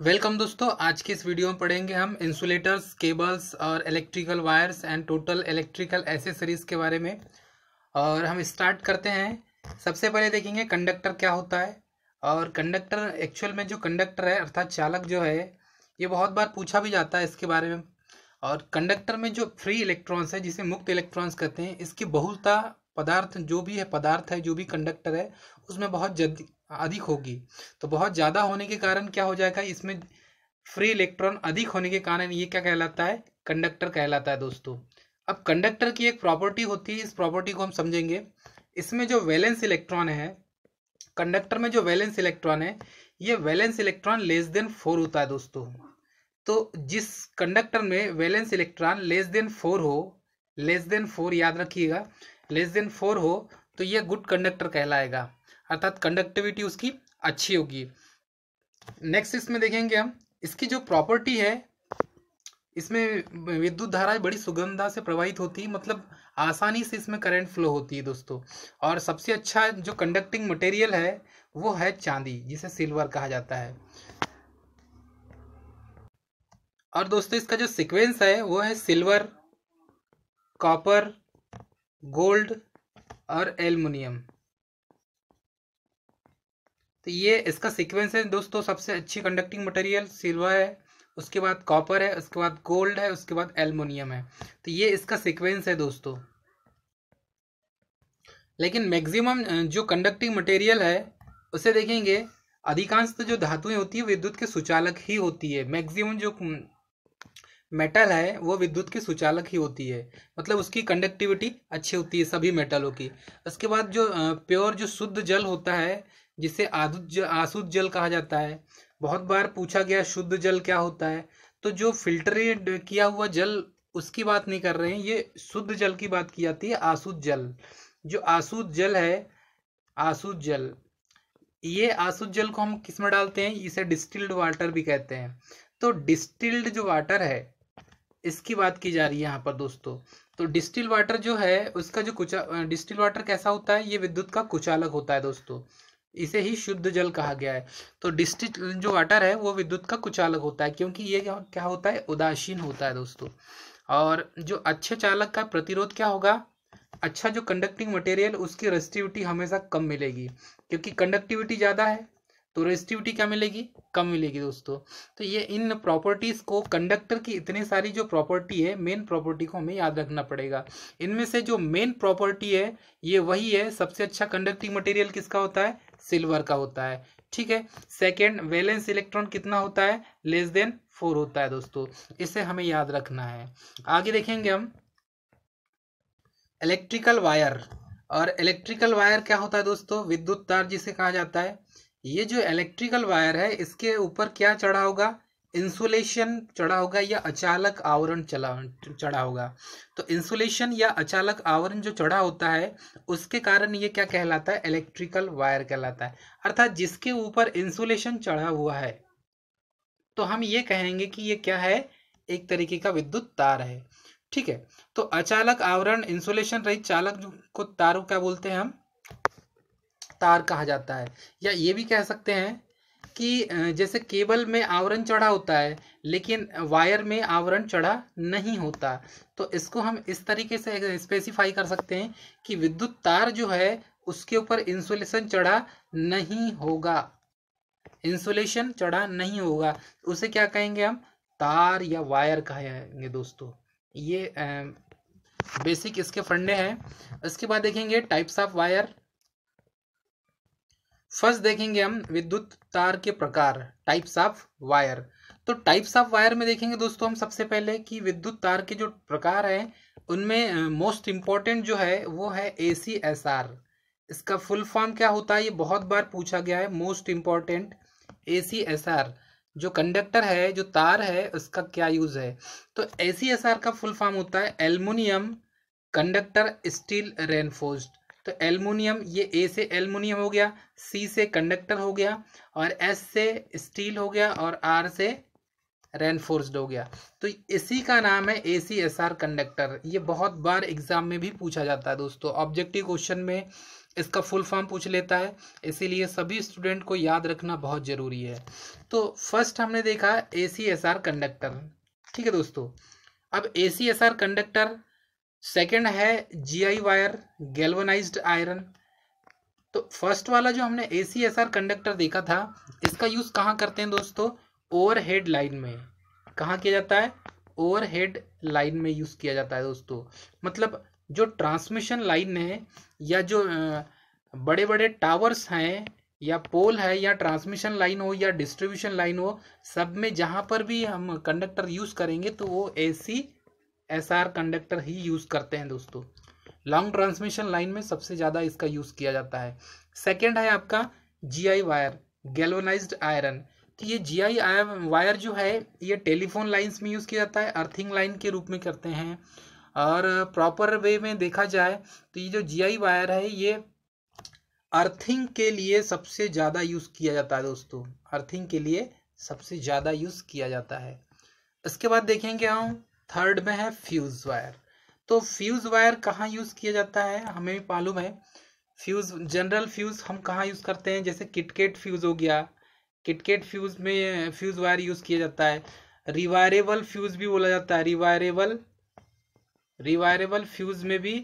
Welcome दोस्तों आज की इस वीडियो में पढ़ेंगे हम इंसुलेटर्स केबल्स और electrical wires and total electrical accessories के बारे में और हम स्टार्ट करते हैं सबसे पहले देखेंगे कंडक्टर क्या होता है और कंडक्टर एक्चुअल में जो कंडक्टर है अर्थात चालक जो है ये बहुत बार पूछा भी जाता है इसके बारे में और कंडक्टर में जो फ्री इलेक्ट्रॉन्स है जिसे मुक्त इलेक्ट्रॉन्स कहते हैं इसकी बहुलता पदार्थ जो भी है पदार्थ है जो भी कंडक्टर है उसमें बहुत अधिक होगी तो बहुत ज़्यादा होने के कारण क्या हो जाएगा इसमें फ्री इलेक्ट्रॉन अधिक होने के कारण ये क्या कहलाता है कंडक्टर कहलाता है दोस्तों अब कंडक्टर की एक प्रॉपर्टी होती है इस प्रॉपर्टी को हम समझेंगे इसमें जो वैलेंस इलेक्ट्रॉन है कंडक्टर में जो वैलेंस इलेक्ट्रॉन है ये valence electron less than four होता है दोस्तों तो जिस कंडक्टर में valence electron less than four हो लेस देन फोर याद रखिएगा लेस देन फोर हो तो ये गुड कंडक्टर कहलाएगा अर्थात कंडक्टिविटी उसकी अच्छी होगी नेक्स्ट इसमें देखेंगे हम इसकी जो प्रॉपर्टी है इसमें विद्युत धारा बड़ी सुगमता से प्रवाहित होती है मतलब आसानी से इसमें करंट फ्लो होती है दोस्तों और सबसे अच्छा जो कंडक्टिंग मटेरियल है वो है चांदी जिसे सिल्वर कहा जाता है और दोस्तों इसका जो सीक्वेंस है वो है सिल्वर कॉपर गोल्ड और एल्युमिनियम तो ये इसका सीक्वेंस है दोस्तों सबसे अच्छी कंडक्टिंग मटेरियल सिल्वर है उसके बाद कॉपर है उसके बाद गोल्ड है उसके बाद एलमोनियम है तो ये इसका सीक्वेंस है दोस्तों लेकिन मैक्सिमम जो कंडक्टिंग मटेरियल है उसे देखेंगे अधिकांश तो जो धातुएं होती है विद्युत के सुचालक ही होती है मैक्सिमम जो मेटल हम्म, है वो विद्युत की सुचालक ही होती है मतलब उसकी कंडक्टिविटी अच्छी होती है सभी मेटलों की उसके बाद जो प्योर जो शुद्ध जल होता है जिसे आसुद जल कहा जाता है बहुत बार पूछा गया शुद्ध जल क्या होता है तो जो फिल्टरेड किया हुआ जल उसकी बात नहीं कर रहे हैं ये शुद्ध जल की बात की जाती है आसुद जल जो आसुद जल है आसुद जल ये आसुद जल को हम किस में डालते हैं इसे डिस्टिल्ड वाटर भी कहते हैं तो डिस्टिल्ड जो वाटर है इसकी बात की जा रही है यहाँ पर दोस्तों तो डिस्टिल वाटर जो है उसका जो कुचा डिस्टिल वाटर कैसा होता है ये विद्युत का कुचालक होता है दोस्तों इसे ही शुद्ध जल कहा गया है तो डिस्टिल जो वाटर है वो विद्युत का कुचालक होता है क्योंकि ये क्या होता है उदासीन होता है दोस्तों और जो अच्छे चालक का प्रतिरोध क्या होगा अच्छा जो कंडक्टिंग मटेरियल उसकी रेस्टिविटी हमेशा कम मिलेगी क्योंकि कंडक्टिविटी ज़्यादा है तो रेस्टिविटी क्या मिलेगी कम मिलेगी दोस्तों तो ये इन प्रॉपर्टीज़ को कंडक्टर की इतनी सारी जो प्रॉपर्टी है मेन प्रॉपर्टी को हमें याद रखना पड़ेगा इनमें से जो मेन प्रॉपर्टी है ये वही है सबसे अच्छा कंडक्टिंग मटेरियल किसका होता है सिल्वर का होता है ठीक है सेकेंड वैलेंस इलेक्ट्रॉन कितना होता है लेस देन फोर होता है दोस्तों इसे हमें याद रखना है आगे देखेंगे हम इलेक्ट्रिकल वायर और इलेक्ट्रिकल वायर क्या होता है दोस्तों विद्युत तार जिसे कहा जाता है ये जो इलेक्ट्रिकल वायर है इसके ऊपर क्या चढ़ा होगा इंसुलेशन चढ़ा होगा या अचालक आवरण चला चढ़ा होगा तो इंसुलेशन या अचालक आवरण जो चढ़ा होता है उसके कारण ये क्या कहलाता है इलेक्ट्रिकल वायर कहलाता है अर्थात जिसके ऊपर इंसुलेशन चढ़ा हुआ है तो हम ये कहेंगे कि ये क्या है एक तरीके का विद्युत तार है ठीक है तो अचालक आवरण इंसुलेशन रही चालक को तार क्या बोलते हैं हम तार कहा जाता है या ये भी कह सकते हैं कि जैसे केबल में आवरण चढ़ा होता है लेकिन वायर में आवरण चढ़ा नहीं होता तो इसको हम इस तरीके से स्पेसिफाई कर सकते हैं कि विद्युत तार जो है उसके ऊपर इंसुलेशन चढ़ा नहीं होगा इंसुलेशन चढ़ा नहीं होगा उसे क्या कहेंगे हम तार या वायर कहेंगे दोस्तों ये बेसिक इसके फंडे हैं इसके बाद देखेंगे टाइप्स ऑफ वायर फर्स्ट देखेंगे हम विद्युत तार के प्रकार टाइप्स ऑफ वायर तो टाइप्स ऑफ वायर में देखेंगे दोस्तों हम सबसे पहले कि विद्युत तार के जो प्रकार हैं उनमें मोस्ट इम्पॉर्टेंट जो है वो है ए सी एस आर इसका फुल फॉर्म क्या होता है ये बहुत बार पूछा गया है most important A C S R जो कंडक्टर है जो तार है उसका क्या यूज़ है तो ए सी एस आर का फुल फॉर्म होता है एल्मोनियम कंडक्टर स्टील रेनफोर्स्ड तो एल्युमिनियम ये ए से एल्युमिनियम हो गया सी से कंडक्टर हो गया और एस से स्टील हो गया और आर से रेनफोर्स्ड हो गया तो इसी का नाम है A C S R conductor ये बहुत बार एग्जाम में भी पूछा जाता है दोस्तों ऑब्जेक्टिव क्वेश्चन में इसका फुल फॉर्म पूछ लेता है इसीलिए सभी स्टूडेंट को याद रखना बहुत ज़रूरी है तो फर्स्ट हमने देखा A C S R conductor ठीक है दोस्तों अब A C S R conductor second है जीआई वायर गेलवनाइज आयरन तो फर्स्ट वाला जो हमने A C S R conductor देखा था इसका यूज कहाँ करते हैं दोस्तों ओवर हेड लाइन में कहाँ किया जाता है ओवर हेड लाइन में यूज किया जाता है दोस्तों मतलब जो ट्रांसमिशन लाइन है या जो बड़े बड़े टावर्स हैं या पोल है या ट्रांसमिशन लाइन हो या डिस्ट्रीब्यूशन लाइन हो सब में जहाँ पर भी हम कंडक्टर यूज़ करेंगे तो वो A C S R conductor ही यूज़ करते हैं दोस्तों लॉन्ग ट्रांसमिशन लाइन में सबसे ज़्यादा इसका यूज़ किया जाता है सेकेंड है आपका जी आई वायर गैलोनाइज्ड आयरन तो ये जी आई वायर जो है ये टेलीफोन लाइंस में यूज़ किया जाता है अर्थिंग लाइन के रूप में करते हैं और प्रॉपर वे में देखा जाए तो ये जो जी आई वायर है ये अर्थिंग के लिए सबसे ज़्यादा यूज़ किया जाता है दोस्तों अर्थिंग के लिए सबसे ज़्यादा यूज़ किया जाता है इसके बाद देखेंगे हम थर्ड में है फ्यूज वायर तो फ्यूज वायर कहाँ यूज किया जाता है हमें भी मालूम है फ्यूज जनरल फ्यूज हम कहाँ यूज करते हैं जैसे किटकेट फ्यूज हो गया किटकेट फ्यूज में फ्यूज वायर यूज किया जाता है रिवायरेबल फ्यूज भी बोला जाता है रिवायरेबल रिवायरेबल फ्यूज में भी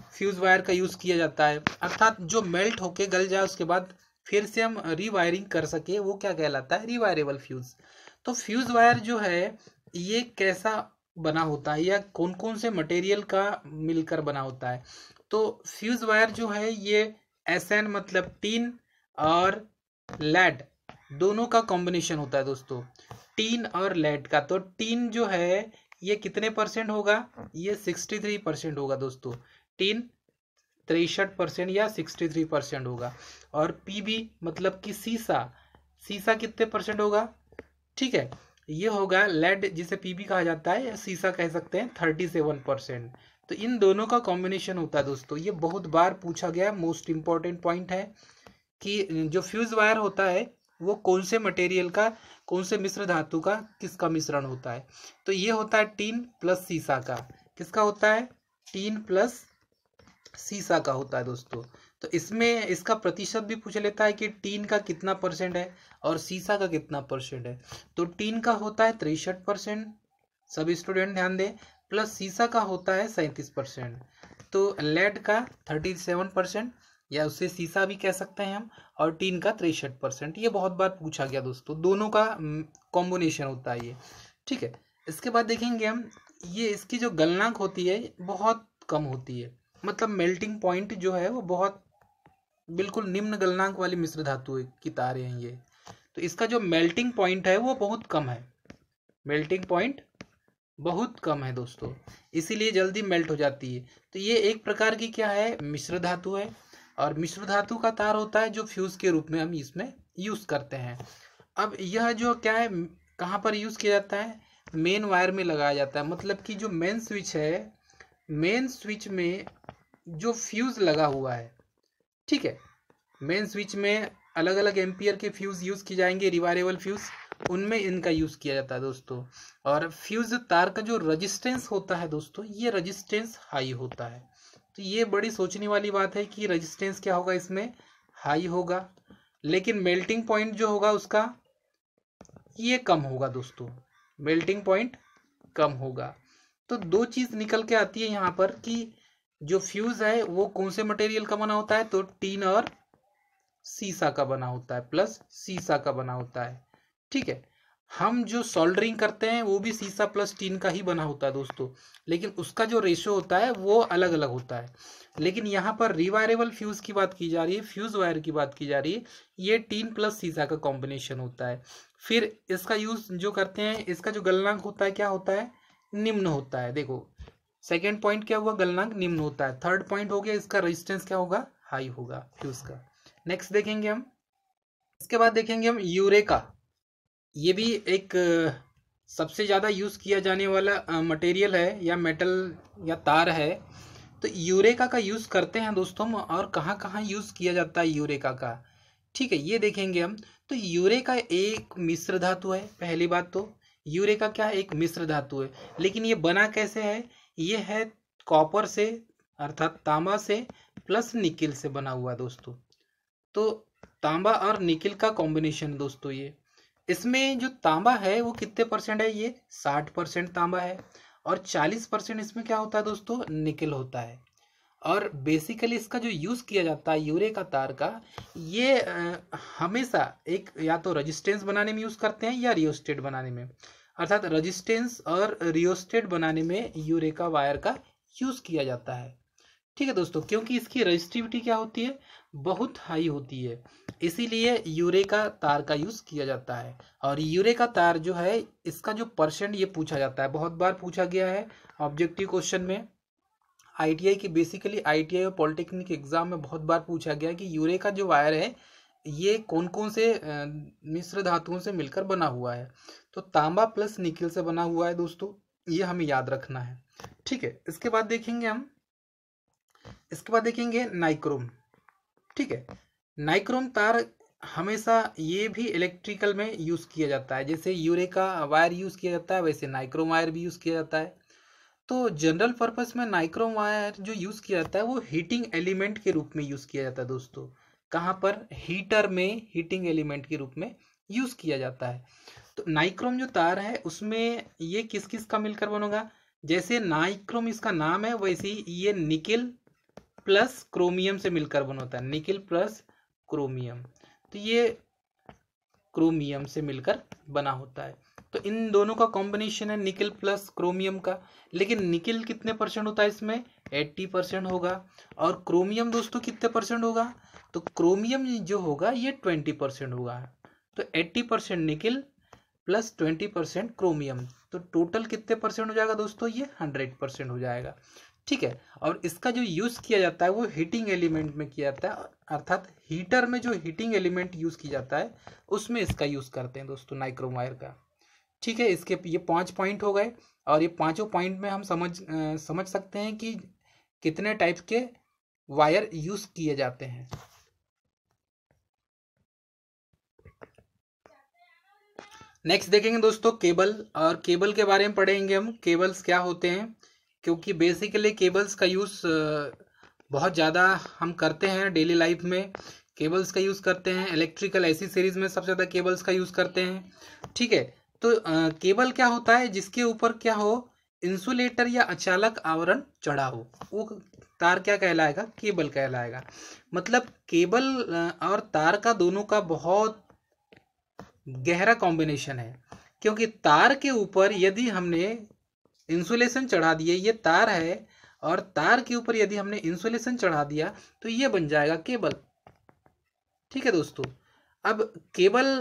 फ्यूज वायर का यूज किया जाता है अर्थात जो मेल्ट होके गल जाए उसके बाद फिर से हम रिवायरिंग कर सके वो क्या कहलाता है रिवायरेबल फ्यूज तो फ्यूज वायर जो है ये कैसा बना होता है या कौन कौन से मटेरियल का मिलकर बना होता है तो फ्यूज वायर जो है ये एस एन मतलब टीन और लेड दोनों का कॉम्बिनेशन होता है दोस्तों टीन और लेड का तो टीन जो है ये कितने परसेंट होगा ये सिक्सटी थ्री परसेंट होगा दोस्तों टीन तिरसठ परसेंट या सिक्सटी थ्री परसेंट होगा और पी बी मतलब कि सीसा सीसा कितने परसेंट होगा ठीक है ये होगा लेड जिसे पीबी कहा जाता है या सीसा कह सकते हैं थर्टी सेवन परसेंट तो इन दोनों का कॉम्बिनेशन होता है दोस्तों ये बहुत बार पूछा गया मोस्ट इम्पॉर्टेंट पॉइंट है कि जो फ्यूज वायर होता है वो कौन से मटेरियल का कौन से मिश्र धातु का किसका मिश्रण होता है तो ये होता है टीन प्लस सीसा का किसका होता है टीन प्लस सीसा का होता है दोस्तों तो इसमें इसका प्रतिशत भी पूछ लेता है कि टीन का कितना परसेंट है और सीसा का कितना परसेंट है तो टीन का होता है तिरसठ परसेंट सब स्टूडेंट ध्यान दें प्लस सीसा का होता है सैंतीस परसेंट तो लेड का थर्टी सेवन परसेंट या उससे सीसा भी कह सकते हैं हम और टीन का तिरसठ परसेंट ये बहुत बार पूछा गया दोस्तों दोनों का कॉम्बिनेशन होता है ये ठीक है इसके बाद देखेंगे हम ये इसकी जो गलनाक होती है बहुत कम होती है मतलब मेल्टिंग पॉइंट जो है वो बहुत बिल्कुल निम्न गलनांक वाली मिश्र धातु की तारे हैं ये तो इसका जो मेल्टिंग पॉइंट है वो बहुत कम है मेल्टिंग पॉइंट बहुत कम है दोस्तों इसीलिए जल्दी मेल्ट हो जाती है तो ये एक प्रकार की क्या है मिश्र धातु है और मिश्र धातु का तार होता है जो फ्यूज़ के रूप में हम इसमें यूज़ करते हैं अब यह जो क्या है कहाँ पर यूज़ किया जाता है मेन वायर में लगाया जाता है मतलब कि जो मेन स्विच है मेन स्विच में जो फ्यूज़ लगा हुआ है ठीक है मेन स्विच में अलग अलग एम्पियर के फ्यूज़ यूज़ किए जाएंगे रिवायरेबल फ्यूज़ उनमें इनका यूज़ किया जाता है दोस्तों और फ्यूज़ तार का जो रजिस्टेंस होता है दोस्तों ये रजिस्टेंस हाई होता है तो ये बड़ी सोचने वाली बात है कि रजिस्टेंस क्या होगा इसमें हाई होगा लेकिन मेल्टिंग पॉइंट जो होगा उसका ये कम होगा दोस्तों मेल्टिंग पॉइंट कम होगा तो दो चीज़ निकल के आती है यहाँ पर कि जो फ्यूज है वो कौन से मटेरियल का बना होता है तो टीन और सीसा का बना होता है प्लस सीसा का बना होता है ठीक है हम जो सोल्डरिंग करते हैं वो भी सीसा प्लस टीन का ही बना होता है दोस्तों लेकिन उसका जो रेशियो होता है वो अलग अलग होता है लेकिन यहाँ पर रिवायरेबल फ्यूज़ की बात की जा रही है फ्यूज़ वायर की बात की जा रही है ये टीन प्लस सीसा का कॉम्बिनेशन होता है फिर इसका यूज़ जो करते हैं इसका जो गलनांक होता है क्या होता है निम्न होता है देखो सेकेंड पॉइंट क्या हुआ गलनांक निम्न होता है थर्ड पॉइंट हो गया इसका रेजिस्टेंस क्या होगा हाई होगा फ्यूज का नेक्स्ट देखेंगे हम इसके बाद देखेंगे हम यूरे ये भी एक सबसे ज़्यादा यूज़ किया जाने वाला मटेरियल है या मेटल या तार है तो यूरेका का यूज़ करते हैं दोस्तों और कहाँ कहाँ यूज़ किया जाता है यूरेका का ठीक है ये देखेंगे हम तो यूरेका एक मिश्र धातु है पहली बात तो यूरेका क्या है एक मिश्र धातु है लेकिन ये बना कैसे है ये है कॉपर से अर्थात तांबा से प्लस निकिल से बना हुआ दोस्तों तो तांबा और निकिल का कॉम्बिनेशन दोस्तों ये इसमें जो तांबा है वो कितने परसेंट है ये साठ परसेंट तांबा है और चालीस परसेंट इसमें क्या होता है दोस्तों निकिल होता है और बेसिकली इसका जो यूज़ किया जाता है यूरे का तार का ये हमेशा एक या तो रजिस्टेंस बनाने में यूज़ करते हैं या रियोस्टेट बनाने में अर्थात रजिस्टेंस और रियोस्टेट बनाने में यूरेका वायर का यूज़ किया जाता है ठीक है दोस्तों क्योंकि इसकी रजिस्टिविटी क्या होती है बहुत हाई होती है इसीलिए यूरेका तार का यूज़ किया जाता है और यूरेका तार जो है इसका जो परसेंट ये पूछा जाता है बहुत बार पूछा गया है ऑब्जेक्टिव क्वेश्चन में आईटीआई की बेसिकली आईटीआई और पॉलिटेक्निक एग्जाम में बहुत बार पूछा गया कि यूरे का जो वायर है ये कौन कौन से मिश्र धातुओं से मिलकर बना हुआ है तो तांबा प्लस निकिल से बना हुआ है दोस्तों ये हमें याद रखना है ठीक है इसके बाद देखेंगे हम इसके बाद देखेंगे नाइक्रोम ठीक है नाइक्रोम तार हमेशा ये भी इलेक्ट्रिकल में यूज़ किया जाता है जैसे यूरे का वायर यूज़ किया जाता है वैसे नाइक्रोम वायर भी यूज़ किया जाता है तो जनरल पर्पस में नाइक्रोम वायर जो यूज़ किया जाता है वो हीटिंग एलिमेंट के रूप में यूज़ किया जाता है दोस्तों कहाँ पर हीटर में हीटिंग एलिमेंट के रूप में यूज़ किया जाता है तो नाइक्रोम जो तार है उसमें ये किस किस का मिलकर बनोगा जैसे नाइक्रोम इसका नाम है वैसे ही ये निकिल प्लस क्रोमियम से मिलकर बना होता है निकिल प्लस क्रोमियम तो ये क्रोमियम से मिलकर बना होता है तो इन दोनों का कॉम्बिनेशन है निकिल प्लस क्रोमियम का लेकिन निकिल कितने परसेंट होता है इसमें 80 परसेंट होगा और क्रोमियम दोस्तों कितने परसेंट होगा तो क्रोमियम जो होगा ये 20 परसेंट होगा तो 80 percent nickel plus twenty percent chromium तो टोटल कितने परसेंट हो जाएगा दोस्तों ये हंड्रेड परसेंट हो जाएगा ठीक है और इसका जो यूज़ किया जाता है वो हीटिंग एलिमेंट में किया जाता है अर्थात हीटर में जो हीटिंग एलिमेंट यूज़ किया जाता है उसमें इसका यूज़ करते हैं दोस्तों नाइक्रोमायर का ठीक है इसके ये पांच पॉइंट हो गए और ये पांचों पॉइंट में हम समझ आ, समझ सकते हैं कि कितने टाइप के वायर यूज़ किए जाते हैं नेक्स्ट देखेंगे दोस्तों केबल और केबल के बारे में पढ़ेंगे हम केबल्स क्या होते हैं क्योंकि बेसिकली केबल्स का यूज़ बहुत ज़्यादा हम करते हैं डेली लाइफ में केबल्स का यूज़ करते हैं इलेक्ट्रिकल ऐसी सीरीज़ में सबसे ज़्यादा केबल्स का यूज़ करते हैं ठीक है तो आ, केबल क्या होता है जिसके ऊपर क्या हो इंसुलेटर या अचालक आवरण चढ़ा हो वो तार क्या कहलाएगा केबल कहलाएगा मतलब केबल और तार का दोनों का बहुत गहरा कॉम्बिनेशन है क्योंकि तार के ऊपर यदि हमने इंसुलेशन चढ़ा दिए ये तार है और तार के ऊपर यदि हमने इंसुलेशन चढ़ा दिया तो ये बन जाएगा केबल ठीक है दोस्तों अब केबल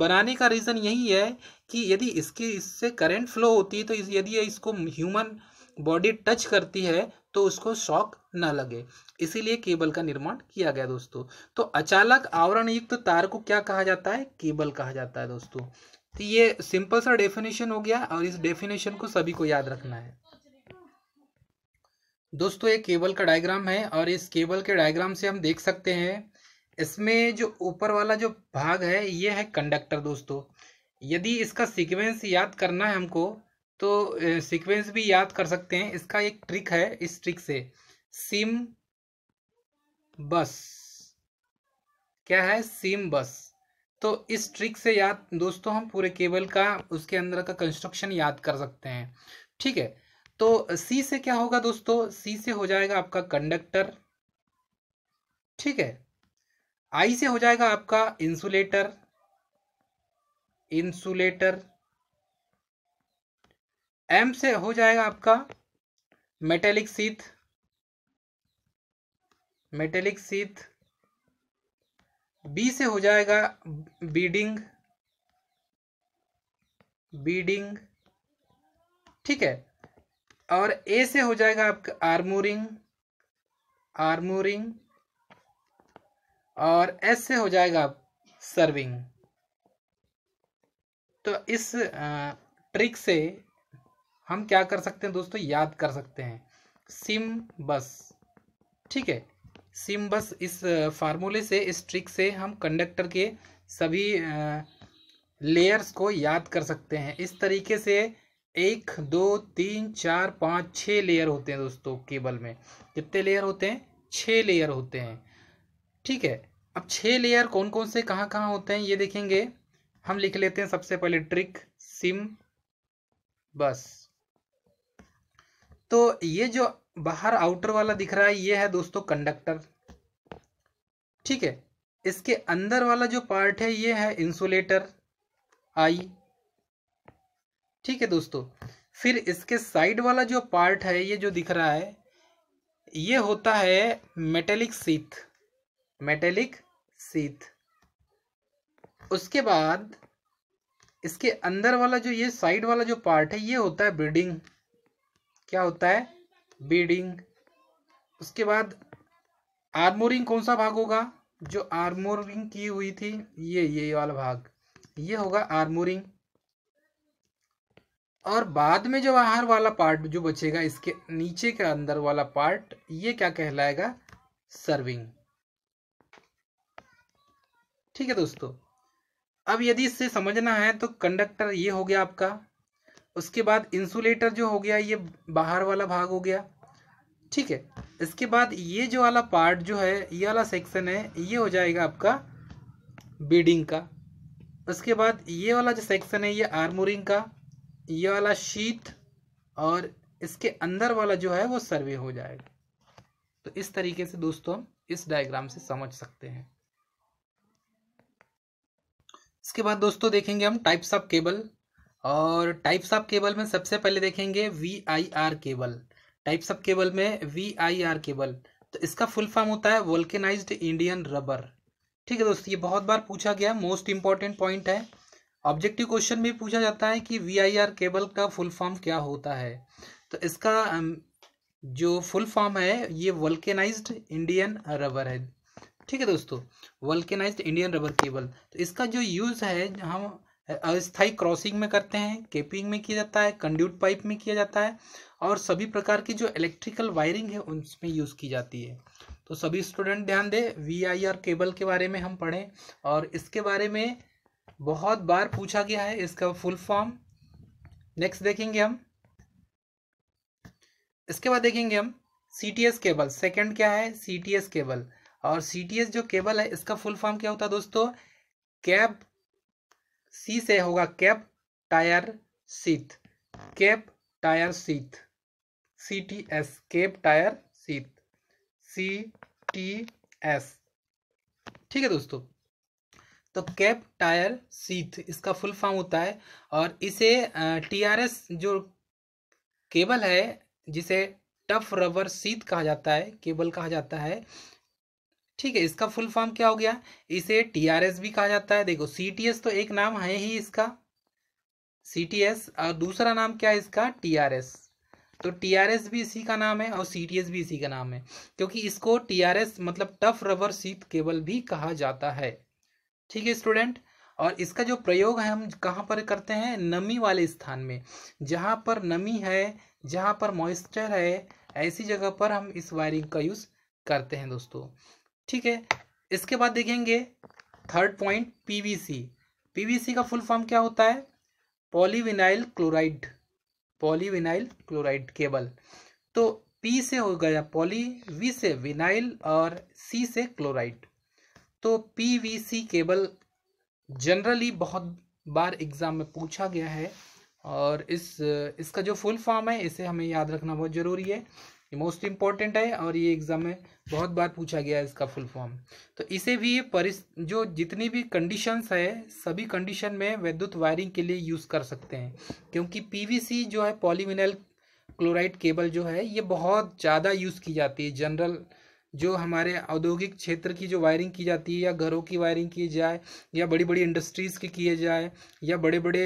बनाने का रीज़न यही है कि यदि इसकी इससे करंट फ्लो होती तो यदि इसको ह्यूमन बॉडी टच करती है तो उसको शॉक न लगे इसीलिए केबल का निर्माण किया गया दोस्तों तो अचालक आवरण युक्त तार को क्या कहा जाता है केबल कहा जाता है दोस्तों तो ये सिंपल सा डेफिनेशन हो गया और इस डेफिनेशन को सभी को याद रखना है दोस्तों ये केबल का डायग्राम है और इस केबल के डायग्राम से हम देख सकते हैं इसमें जो ऊपर वाला जो भाग है ये है कंडक्टर दोस्तों यदि इसका सीक्वेंस याद करना है हमको तो सीक्वेंस भी याद कर सकते हैं इसका एक ट्रिक है इस ट्रिक से सिम बस क्या है सिम बस तो इस ट्रिक से याद दोस्तों हम पूरे केबल का उसके अंदर का कंस्ट्रक्शन याद कर सकते हैं ठीक है तो सी से क्या होगा दोस्तों सी से हो जाएगा आपका कंडक्टर ठीक है आई से हो जाएगा आपका इंसुलेटर इंसुलेटर एम से हो जाएगा आपका metallic sheath metallic sheath B से हो जाएगा बीडिंग बीडिंग ठीक है और ए से हो जाएगा आपका आर्मोरिंग आर्मोरिंग और एस से हो जाएगा आप सर्विंग तो इस ट्रिक से हम क्या कर सकते हैं दोस्तों याद कर सकते हैं सिम बस ठीक है सिम बस इस फार्मूले से इस ट्रिक से हम कंडक्टर के सभी लेयर्स को याद कर सकते हैं इस तरीके से एक दो तीन चार पाँच छः लेयर होते हैं दोस्तों केबल में कितने लेयर होते हैं छः लेयर होते हैं ठीक है अब छः लेयर कौन कौन से कहाँ कहाँ होते हैं ये देखेंगे हम लिख लेते हैं सबसे पहले ट्रिक सिम बस तो ये जो बाहर आउटर वाला दिख रहा है ये है दोस्तों कंडक्टर ठीक है इसके अंदर वाला जो पार्ट है ये है इंसुलेटर आई ठीक है दोस्तों फिर इसके साइड वाला जो पार्ट है ये जो दिख रहा है ये होता है मेटेलिक सीथ मेटेलिक सीथ उसके बाद इसके अंदर वाला जो ये साइड वाला जो पार्ट है ये होता है ब्रीडिंग क्या होता है बीडिंग उसके बाद आर्मोरिंग कौन सा भाग होगा जो आर्मोरिंग की हुई थी ये ये वाला भाग ये होगा आर्मोरिंग और बाद में जो आहार वाला पार्ट जो बचेगा इसके नीचे के अंदर वाला पार्ट ये क्या कहलाएगा सर्विंग ठीक है दोस्तों अब यदि इससे समझना है तो कंडक्टर ये हो गया आपका उसके बाद इंसुलेटर जो हो गया ये बाहर वाला भाग हो गया ठीक है इसके बाद ये जो वाला पार्ट जो है ये वाला सेक्शन है ये हो जाएगा आपका बीडिंग का उसके बाद ये वाला जो सेक्शन है ये आर्मोरिंग का ये वाला शीत और इसके अंदर वाला जो है वो सर्वे हो जाएगा तो इस तरीके से दोस्तों हम इस डायग्राम से समझ सकते हैं इसके बाद दोस्तों देखेंगे हम टाइप्स ऑफ केबल और टाइप्स ऑफ केबल में सबसे पहले देखेंगे V I R cable types of cable में वी आई आर केबल तो इसका फुल फॉर्म होता है वोल्केनाइज्ड इंडियन रबर ठीक है दोस्तों ये बहुत बार पूछा गया मोस्ट इंपॉर्टेंट पॉइंट है ऑब्जेक्टिव क्वेश्चन भी पूछा जाता है कि वी आई आर केबल का फुल फॉर्म क्या होता है तो इसका जो फुल फॉर्म है ये वल्केनाइज्ड इंडियन रबर है ठीक है दोस्तों वल्केनाइज्ड इंडियन रबर केबल तो इसका जो यूज़ है हम अस्थाई क्रॉसिंग में करते हैं केपिंग में किया जाता है कंड्यूट पाइप में किया जाता है और सभी प्रकार की जो इलेक्ट्रिकल वायरिंग है उसमें यूज़ की जाती है तो सभी स्टूडेंट ध्यान दें वी आई आर केबल के बारे में हम पढ़ें और इसके बारे में बहुत बार पूछा गया है इसका फुल फॉर्म नेक्स्ट देखेंगे हम इसके बाद देखेंगे हम C T S cable second क्या है सी टी एस केबल और सी टी एस जो केबल है इसका फुल फॉर्म क्या होता है दोस्तों कैब सी से होगा cab tyre sheath cab tyre sheath C T S cab tyre sheath C T S ठीक है दोस्तों तो कैप टायर सीथ इसका फुल फॉर्म होता है और इसे टी आर एस जो केबल है जिसे टफ रबर सीथ कहा जाता है केबल कहा जाता है ठीक है इसका फुल फॉर्म क्या हो गया इसे टीआरएस भी कहा जाता है देखो सीटीएस तो एक नाम है ही इसका सीटीएस और दूसरा नाम क्या है इसका टीआरएस तो टीआरएस भी इसी का नाम है और सीटीएस भी इसी का नाम है क्योंकि इसको टीआरएस मतलब टफ रबर सीट केबल भी कहा जाता है ठीक है स्टूडेंट और इसका जो प्रयोग है हम कहाँ पर करते हैं नमी वाले स्थान में जहाँ पर नमी है जहाँ पर मॉइस्चर है ऐसी जगह पर हम इस वायरिंग का यूज़ करते हैं दोस्तों ठीक है इसके बाद देखेंगे थर्ड पॉइंट पीवीसी पीवीसी का फुल फॉर्म क्या होता है polyvinyl chloride polyvinyl chloride cable तो पी से हो गया पॉली वी से विनाइल और सी से क्लोराइड तो पीवीसी केबल जनरली बहुत बार एग्ज़ाम में पूछा गया है और इस इसका जो फुल फॉर्म है इसे हमें याद रखना बहुत ज़रूरी है ये मोस्ट इम्पॉर्टेंट है और ये एग्ज़ाम में बहुत बार पूछा गया है इसका फुल फॉर्म तो इसे भी ये परिस जो जितनी भी कंडीशंस है सभी कंडीशन में वैद्युत वायरिंग के लिए यूज़ कर सकते हैं क्योंकि पीवीसी जो है पॉलीविनल क्लोराइड केबल जो है ये बहुत ज़्यादा यूज़ की जाती है जनरल जो हमारे औद्योगिक क्षेत्र की जो वायरिंग की जाती है या घरों की वायरिंग की जाए या बड़ी बड़ी इंडस्ट्रीज़ की किए जाए या बड़े बड़े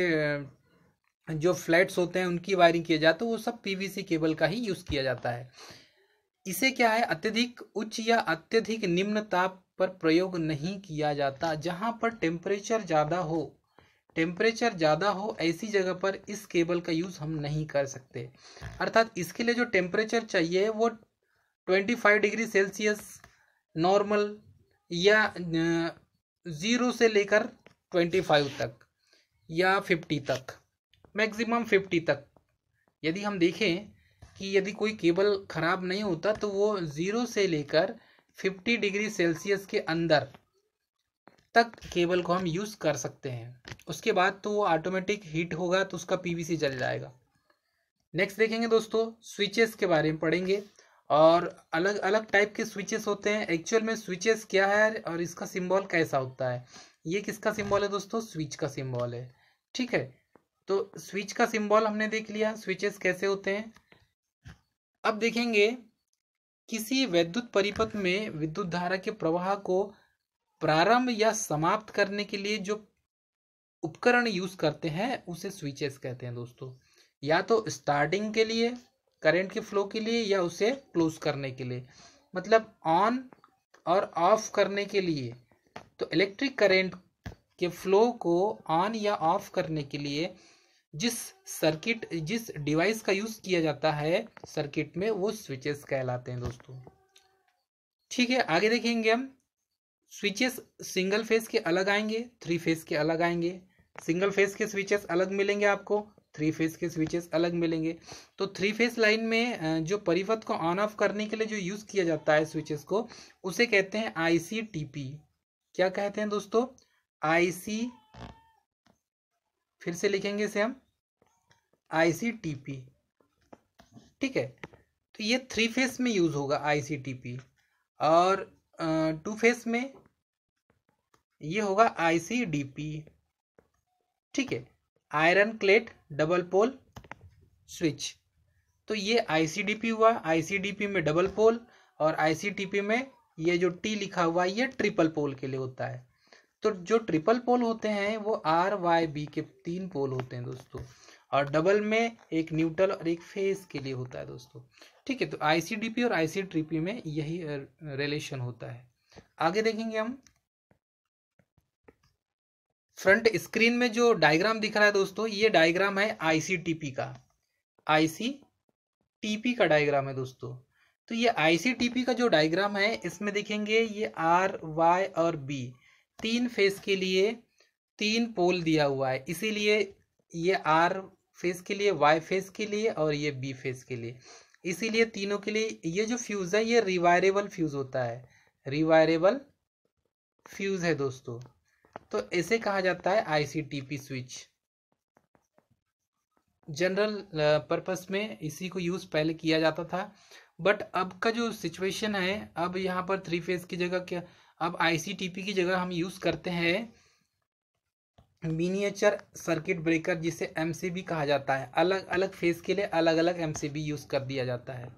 जो फ्लैट्स होते हैं उनकी वायरिंग किया जाता तो है वो सब पीवीसी केबल का ही यूज़ किया जाता है इसे क्या है अत्यधिक उच्च या अत्यधिक निम्न ताप पर प्रयोग नहीं किया जाता जहाँ पर टेम्परेचर ज़्यादा हो टेम्परेचर ज़्यादा हो ऐसी जगह पर इस केबल का यूज़ हम नहीं कर सकते अर्थात इसके लिए जो टेम्परेचर चाहिए वो twenty five degree Celsius normal या ज़ीरो से लेकर ट्वेंटी फाइव तक या फिफ्टी तक मैक्सिमम फिफ्टी तक यदि हम देखें कि यदि कोई केबल ख़राब नहीं होता तो वो ज़ीरो से लेकर फिफ्टी डिग्री सेल्सियस के अंदर तक केबल को हम यूज़ कर सकते हैं उसके बाद तो वो ऑटोमेटिक हीट होगा तो उसका पीवीसी जल जाएगा नेक्स्ट देखेंगे दोस्तों स्विचेस के बारे में पढ़ेंगे और अलग अलग टाइप के स्विचेस होते हैं एक्चुअल में स्विचेस क्या है और इसका सिंबल कैसा होता है ये किसका सिंबल है दोस्तों स्विच का सिंबल है ठीक है तो स्विच का सिंबल हमने देख लिया स्विचेस कैसे होते हैं अब देखेंगे किसी वैद्युत परिपथ में विद्युत धारा के प्रवाह को प्रारंभ या समाप्त करने के लिए जो उपकरण यूज करते हैं उसे स्विचेस कहते हैं दोस्तों या तो स्टार्टिंग के लिए करंट के फ्लो के लिए या उसे क्लोज करने के लिए मतलब ऑन और ऑफ करने के लिए तो इलेक्ट्रिक करंट के फ्लो को ऑन या ऑफ करने के लिए जिस सर्किट जिस डिवाइस का यूज़ किया जाता है सर्किट में वो स्विचेस कहलाते हैं दोस्तों ठीक है आगे देखेंगे हम स्विचेस सिंगल फेज के अलग आएंगे थ्री फेज के अलग आएंगे सिंगल फेज के स्विचेस अलग मिलेंगे आपको थ्री फेज के स्विचेस अलग मिलेंगे तो थ्री फेज लाइन में जो परिवत को ऑन ऑफ करने के लिए जो यूज़ किया जाता है स्विचेस को उसे कहते हैं आईसी क्या कहते हैं दोस्तों आईसी फिर से लिखेंगे इसे हम आईसीटीपी ठीक है तो ये थ्री फेस में यूज़ होगा आईसीटीपी और टू फेस में ये होगा आईसीडीपी ठीक है iron clad double pole switch तो ये आईसीडीपी हुआ आईसीडीपी में डबल पोल और आईसीटीपी में ये जो टी लिखा हुआ है ये ट्रिपल पोल के लिए होता है तो जो ट्रिपल पोल होते हैं वो आर वाई बी के तीन पोल होते हैं दोस्तों और डबल में एक न्यूट्रल और एक फेस के लिए होता है दोस्तों ठीक है तो आईसीडीपी और आईसीट्रीपी में यही रिलेशन होता है आगे देखेंगे हम फ्रंट स्क्रीन में जो डायग्राम दिख रहा है दोस्तों ये डायग्राम है आईसीटीपी का आईसीटीपी का डायग्राम है दोस्तों तो ये आईसीटीपी का जो डायग्राम है इसमें देखेंगे ये आर वाई और बी तीन फेस के लिए तीन पोल दिया हुआ है इसीलिए ये आर फेस के लिए वाई फेस के लिए और ये बी फेस के लिए इसीलिए तीनों के लिए ये जो फ्यूज़ है ये रिवायरेबल फ्यूज़ होता है रिवायरेबल फ्यूज़ है दोस्तों तो ऐसे कहा जाता है आईसीटीपी स्विच जनरल पर्पस में इसी को यूज़ पहले किया जाता था बट अब का जो सिचुएशन है अब यहाँ पर थ्री फेज की जगह क्या अब आई की जगह हम यूज़ करते हैं मिनिएचर सर्किट ब्रेकर जिसे एम कहा जाता है अलग अलग फेज़ के लिए अलग अलग एम यूज़ कर दिया जाता है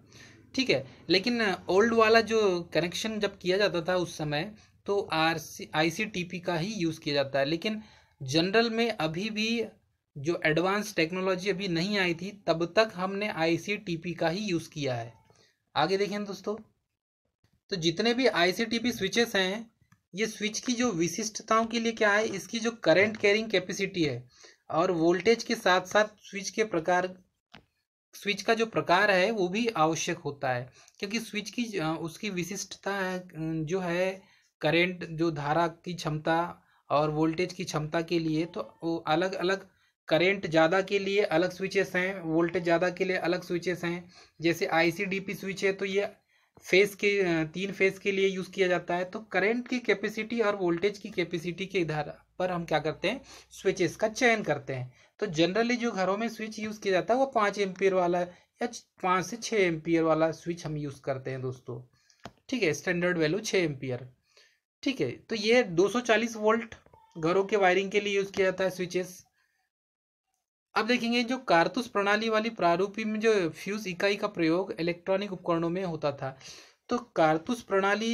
ठीक है लेकिन ओल्ड वाला जो कनेक्शन जब किया जाता था उस समय तो R C I C T P का ही यूज़ किया जाता है लेकिन जनरल में अभी भी जो एडवांस टेक्नोलॉजी अभी नहीं आई थी तब तक हमने आई सी टी पी का ही यूज़ किया है आगे देखें दोस्तों तो जितने भी आई स्विचेस हैं ये स्विच की जो विशिष्टताओं के लिए क्या है इसकी जो करंट कैरिंग कैपेसिटी है और वोल्टेज के साथ साथ स्विच के प्रकार स्विच का जो प्रकार है वो भी आवश्यक होता है क्योंकि स्विच की उसकी विशिष्टता है जो है करंट जो धारा की क्षमता और वोल्टेज की क्षमता के लिए तो वो अलग अलग करंट ज़्यादा के लिए अलग स्विचेस हैं वोल्टेज ज़्यादा के लिए अलग स्विचेस हैं जैसे आईसीडीपी स्विच है तो ये फेज के तीन फेज के लिए यूज़ किया जाता है तो करंट की कैपेसिटी और वोल्टेज की कैपेसिटी के आधार पर हम क्या करते हैं स्विचेस का चयन करते हैं तो जनरली जो घरों में स्विच यूज़ किया जाता है वो पांच एम्पियर वाला या पांच से छ एम्पियर वाला स्विच हम यूज़ करते हैं दोस्तों ठीक है स्टैंडर्ड वैल्यू छ एम्पियर ठीक है तो ये दो वोल्ट घरों के वायरिंग के लिए यूज़ किया जाता है स्विचेस अब देखेंगे जो कारतूस प्रणाली वाली प्रारूपी में जो फ्यूज इकाई का प्रयोग इलेक्ट्रॉनिक उपकरणों में होता था तो कारतूस प्रणाली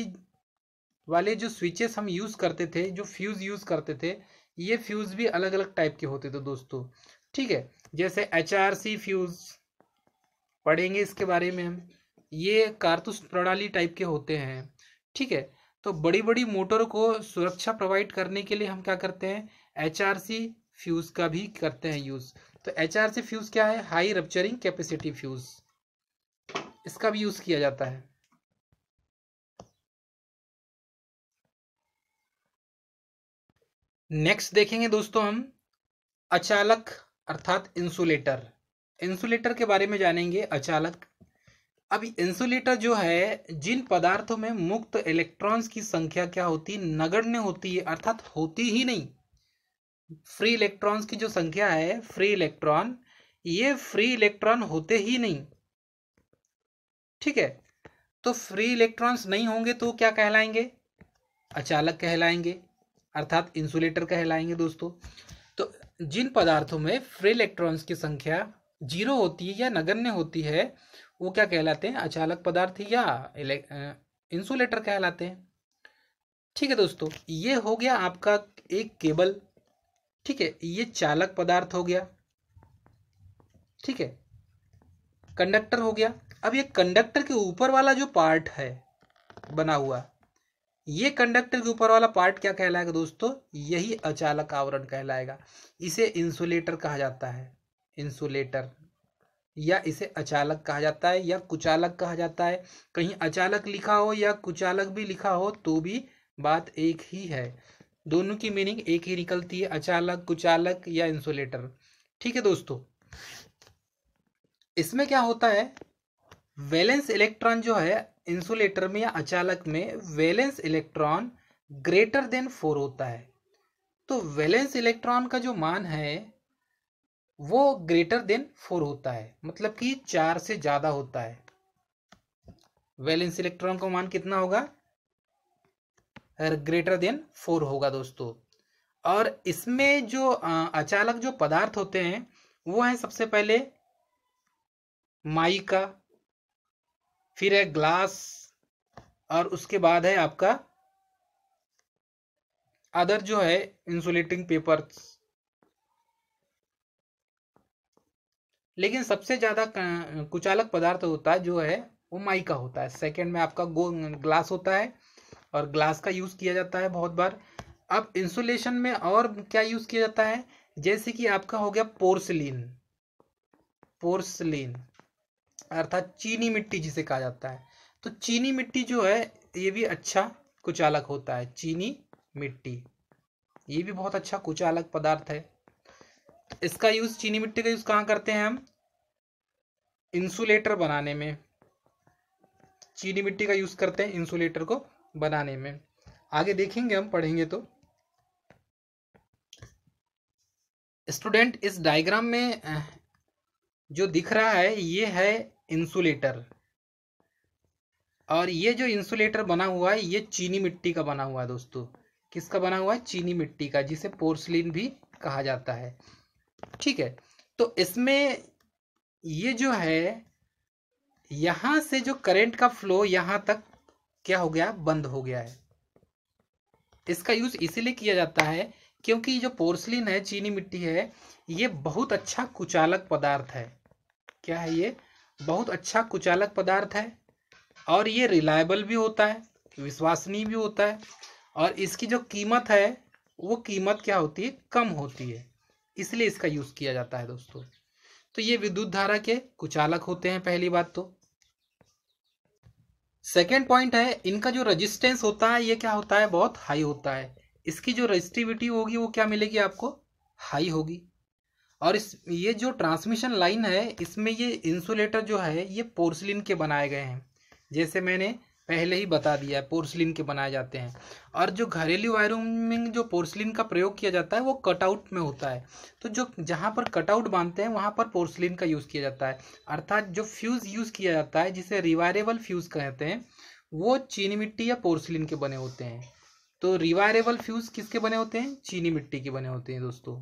वाले जो स्विचेस हम यूज़ करते थे जो फ्यूज़ यूज़ करते थे ये फ्यूज़ भी अलग अलग टाइप के होते थे दोस्तों ठीक है जैसे एच आर सी फ्यूज़ पढ़ेंगे इसके बारे में हम ये कारतूस प्रणाली टाइप के होते हैं ठीक है तो बड़ी बड़ी मोटर को सुरक्षा प्रोवाइड करने के लिए हम क्या करते हैं एच आर सी फ्यूज़ का भी करते हैं यूज़ तो एच से फ्यूज़ क्या है हाई रपचरिंग कैपेसिटी फ्यूज़ इसका भी यूज़ किया जाता है नेक्स्ट देखेंगे दोस्तों हम अचालक अर्थात इंसुलेटर इंसुलेटर के बारे में जानेंगे अचालक अब इंसुलेटर जो है जिन पदार्थों में मुक्त इलेक्ट्रॉन्स की संख्या क्या होती नगण्य होती है अर्थात होती ही नहीं फ्री इलेक्ट्रॉन्स की जो संख्या है फ्री इलेक्ट्रॉन ये फ्री इलेक्ट्रॉन होते ही नहीं ठीक है तो फ्री इलेक्ट्रॉन्स नहीं होंगे तो क्या कहलाएंगे अचालक कहलाएंगे अर्थात इंसुलेटर कहलाएंगे दोस्तों तो जिन पदार्थों में फ्री इलेक्ट्रॉन्स की संख्या जीरो होती है या नगण्य होती है वो क्या कहलाते हैं अचालक पदार्थ या इंसुलेटर कहलाते हैं ठीक है दोस्तों ये हो गया आपका एक केबल ठीक है ये चालक पदार्थ हो गया ठीक है कंडक्टर हो गया अब ये कंडक्टर के ऊपर वाला जो पार्ट है बना हुआ ये कंडक्टर के ऊपर वाला पार्ट क्या कहलाएगा दोस्तों यही अचालक आवरण कहलाएगा इसे इंसुलेटर कहा जाता है इंसुलेटर या इसे अचालक कहा जाता है या कुचालक कहा जाता है कहीं अचालक लिखा हो या कुचालक भी लिखा हो तो भी बात एक ही है दोनों की मीनिंग एक ही निकलती है अचालक कुचालक या इंसुलेटर ठीक है दोस्तों इसमें क्या होता है वैलेंस इलेक्ट्रॉन जो है इंसुलेटर में या अचालक में valence electron greater than four होता है तो वैलेंस इलेक्ट्रॉन का जो मान है वो ग्रेटर देन फोर होता है मतलब कि चार से ज़्यादा होता है वैलेंस इलेक्ट्रॉन का मान कितना होगा ग्रेटर देन फोर होगा दोस्तों और इसमें जो अचालक जो पदार्थ होते हैं वो है सबसे पहले माइका फिर है ग्लास और उसके बाद है आपका अदर जो है इंसुलेटिंग पेपर्स लेकिन सबसे ज्यादा कुचालक पदार्थ होता है जो है वो माइका होता है सेकंड में आपका गो ग्लास होता है और ग्लास का यूज़ किया जाता है बहुत बार अब इंसुलेशन में और क्या यूज़ किया जाता है जैसे कि आपका हो गया पोर्सलिन पोर्सलिन अर्थात चीनी मिट्टी जिसे कहा जाता है तो चीनी मिट्टी जो है ये भी अच्छा कुचालक होता है चीनी मिट्टी ये भी बहुत अच्छा कुचालक पदार्थ है इसका यूज़ चीनी मिट्टी का यूज़ कहाँ करते हैं हम इंसुलेटर बनाने में चीनी मिट्टी का यूज़ करते हैं इंसुलेटर को बनाने में आगे देखेंगे हम पढ़ेंगे तो स्टूडेंट इस डायग्राम में जो दिख रहा है ये है इंसुलेटर और ये जो इंसुलेटर बना हुआ है ये चीनी मिट्टी का बना हुआ है दोस्तों किसका बना हुआ है चीनी मिट्टी का जिसे पोर्सलिन भी कहा जाता है ठीक है तो इसमें ये जो है यहां से जो करंट का फ्लो यहां तक क्या हो गया बंद हो गया है इसका यूज इसीलिए किया जाता है क्योंकि जो पोर्सलिन है चीनी मिट्टी है ये बहुत अच्छा कुचालक पदार्थ है क्या है ये बहुत अच्छा कुचालक पदार्थ है और ये रिलायबल भी होता है विश्वसनीय भी होता है और इसकी जो कीमत है वो कीमत क्या होती है कम होती है इसलिए इसका यूज़ किया जाता है दोस्तों तो ये विद्युत धारा के कुचालक होते हैं पहली बात तो सेकेंड पॉइंट है इनका जो रजिस्टेंस होता है ये क्या होता है बहुत हाई होता है इसकी जो रजिस्टिविटी होगी वो क्या मिलेगी आपको हाई होगी और इस ये जो ट्रांसमिशन लाइन है इसमें ये इंसुलेटर जो है ये पोर्सलिन के बनाए गए हैं जैसे मैंने पहले ही बता दिया है पोर्सलिन के बनाए जाते हैं और जो घरेलू वायरों में जो पोर्सलिन का प्रयोग किया जाता है वो कटआउट में होता है तो जो जहाँ पर कटआउट बांधते हैं वहाँ पर पोर्सलिन का यूज़ किया जाता है अर्थात जो फ्यूज़ यूज़ किया जाता है जिसे रिवायरेबल फ्यूज़ कहते हैं वो चीनी मिट्टी या पोर्सलिन के बने होते हैं तो रिवायरेबल फ्यूज़ किसके बने होते हैं चीनी मिट्टी के बने होते हैं दोस्तों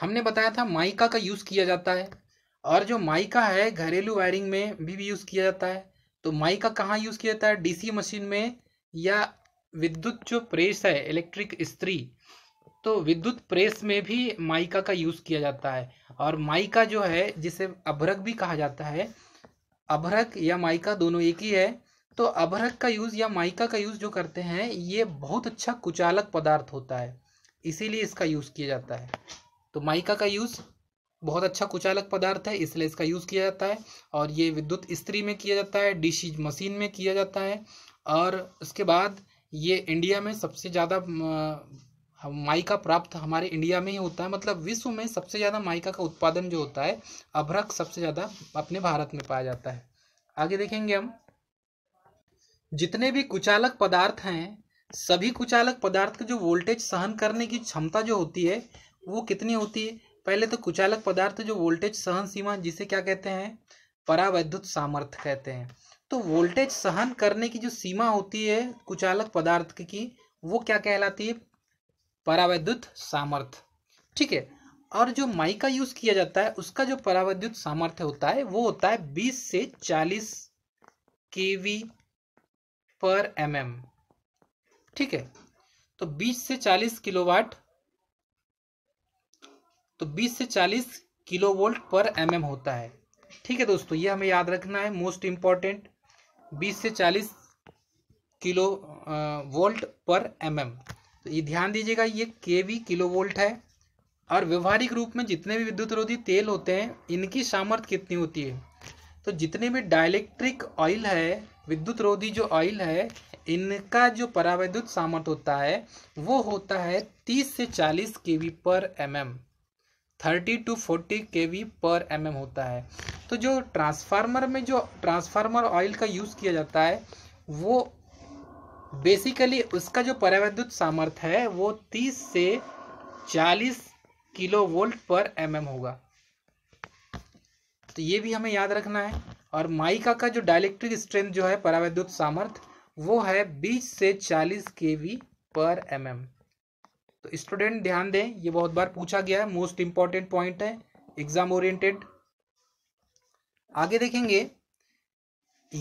हमने बताया था माइका का यूज़ किया जाता है और जो माइका है घरेलू वायरिंग में भी, भी यूज़ किया जाता है तो माइका कहाँ यूज़ किया जाता है डीसी मशीन में या विद्युत जो प्रेस है इलेक्ट्रिक स्त्री तो विद्युत प्रेस में भी माइका का यूज़ किया जाता है और माइका जो है जिसे अभ्रक भी कहा जाता है अभ्रक या माइका दोनों एक ही है तो अभ्रक का यूज़ या माइका का यूज़ जो करते हैं ये बहुत अच्छा कुचालक पदार्थ होता है इसीलिए इसका यूज़ किया जाता है तो माइका का यूज़ बहुत अच्छा कुचालक पदार्थ है इसलिए इसका यूज़ किया जाता है और ये विद्युत स्त्री में किया जाता है डिश मशीन में किया जाता है और उसके बाद ये इंडिया में सबसे ज़्यादा माइका प्राप्त हमारे इंडिया में ही होता है मतलब विश्व में सबसे ज़्यादा माइका का उत्पादन जो होता है अभ्रक सबसे ज़्यादा अपने भारत में पाया जाता है आगे देखेंगे हम जितने भी कुचालक पदार्थ हैं सभी कुचालक पदार्थ का जो वोल्टेज सहन करने की क्षमता जो होती है वो कितनी होती है पहले तो कुचालक पदार्थ जो वोल्टेज सहन सीमा जिसे क्या कहते हैं परावैद्युत सामर्थ्य कहते हैं तो वोल्टेज सहन करने की जो सीमा होती है कुचालक पदार्थ की वो क्या कहलाती है परावैद्युत सामर्थ्य ठीक है और जो माई का यूज किया जाता है उसका जो परावैद्युत सामर्थ्य होता है वो होता है बीस से चालीस केवी पर एम ठीक है तो 20 से 40 किलोवाट तो 20 से 40 किलो वोल्ट पर एम mm होता है ठीक है दोस्तों ये हमें याद रखना है मोस्ट इम्पॉर्टेंट 20 से 40 किलो वोल्ट पर एम mm. तो ये ध्यान दीजिएगा ये के वी किलो वोल्ट है और व्यवहारिक रूप में जितने भी विद्युत रोधी तेल होते हैं इनकी सामर्थ्य कितनी होती है तो जितने भी डायलेक्ट्रिक ऑयल है विद्युत रोधी जो ऑयल है इनका जो परावैद्युत सामर्थ्य होता है वो होता है 30 से 40 के वी पर M mm. Thirty to forty K V पर एम mm होता है तो जो ट्रांसफार्मर में जो ट्रांसफार्मर ऑयल का यूज़ किया जाता है वो बेसिकली उसका जो परावैद्युत सामर्थ्य है वो तीस से चालीस किलो वोल्ट पर एम mm होगा तो ये भी हमें याद रखना है और माइका का जो डायलेक्ट्रिक स्ट्रेंथ जो है परावैद्युत सामर्थ्य वो है बीस से चालीस के वी पर एम mm. तो स्टूडेंट ध्यान दें ये बहुत बार पूछा गया है मोस्ट इंपॉर्टेंट पॉइंट है एग्जाम ओरिएंटेड आगे देखेंगे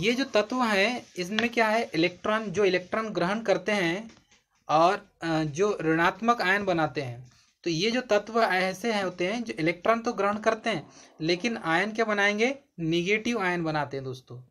ये जो तत्व है इसमें क्या है इलेक्ट्रॉन जो इलेक्ट्रॉन ग्रहण करते हैं और जो ऋणात्मक आयन बनाते हैं तो ये जो तत्व ऐसे हैं होते हैं जो इलेक्ट्रॉन तो ग्रहण करते हैं लेकिन आयन क्या बनाएंगे निगेटिव आयन बनाते हैं दोस्तों